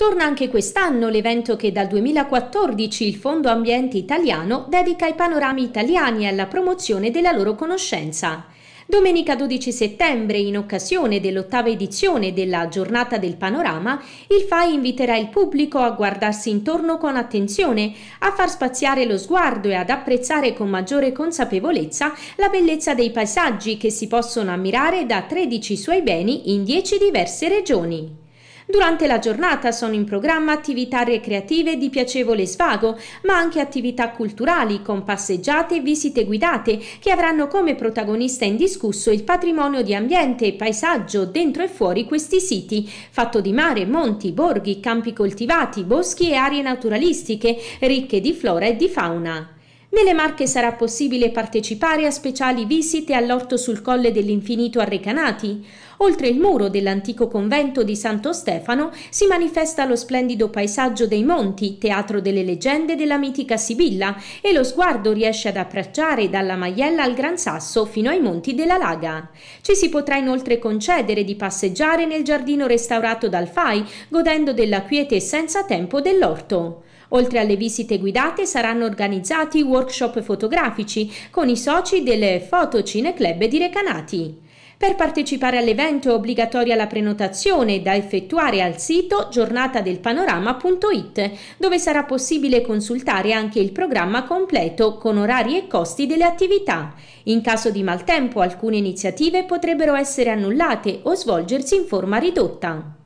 Torna anche quest'anno l'evento che dal 2014 il Fondo Ambiente Italiano dedica ai panorami italiani e alla promozione della loro conoscenza. Domenica 12 settembre, in occasione dell'ottava edizione della Giornata del Panorama, il FAI inviterà il pubblico a guardarsi intorno con attenzione, a far spaziare lo sguardo e ad apprezzare con maggiore consapevolezza la bellezza dei paesaggi che si possono ammirare da 13 suoi beni in 10 diverse regioni. Durante la giornata sono in programma attività recreative di piacevole svago, ma anche attività culturali con passeggiate e visite guidate che avranno come protagonista indiscusso il patrimonio di ambiente e paesaggio dentro e fuori questi siti, fatto di mare, monti, borghi, campi coltivati, boschi e aree naturalistiche ricche di flora e di fauna. Nelle Marche sarà possibile partecipare a speciali visite all'orto sul Colle dell'Infinito a Recanati. Oltre il muro dell'antico convento di Santo Stefano si manifesta lo splendido paesaggio dei monti, teatro delle leggende della mitica Sibilla, e lo sguardo riesce ad abbracciare dalla Maiella al Gran Sasso fino ai monti della Laga. Ci si potrà inoltre concedere di passeggiare nel giardino restaurato dal FAI, godendo della quiete senza tempo dell'orto. Oltre alle visite guidate saranno organizzati workshop fotografici con i soci del Fotocine Club di Recanati. Per partecipare all'evento è obbligatoria la prenotazione da effettuare al sito giornatadelpanorama.it dove sarà possibile consultare anche il programma completo con orari e costi delle attività. In caso di maltempo alcune iniziative potrebbero essere annullate o svolgersi in forma ridotta.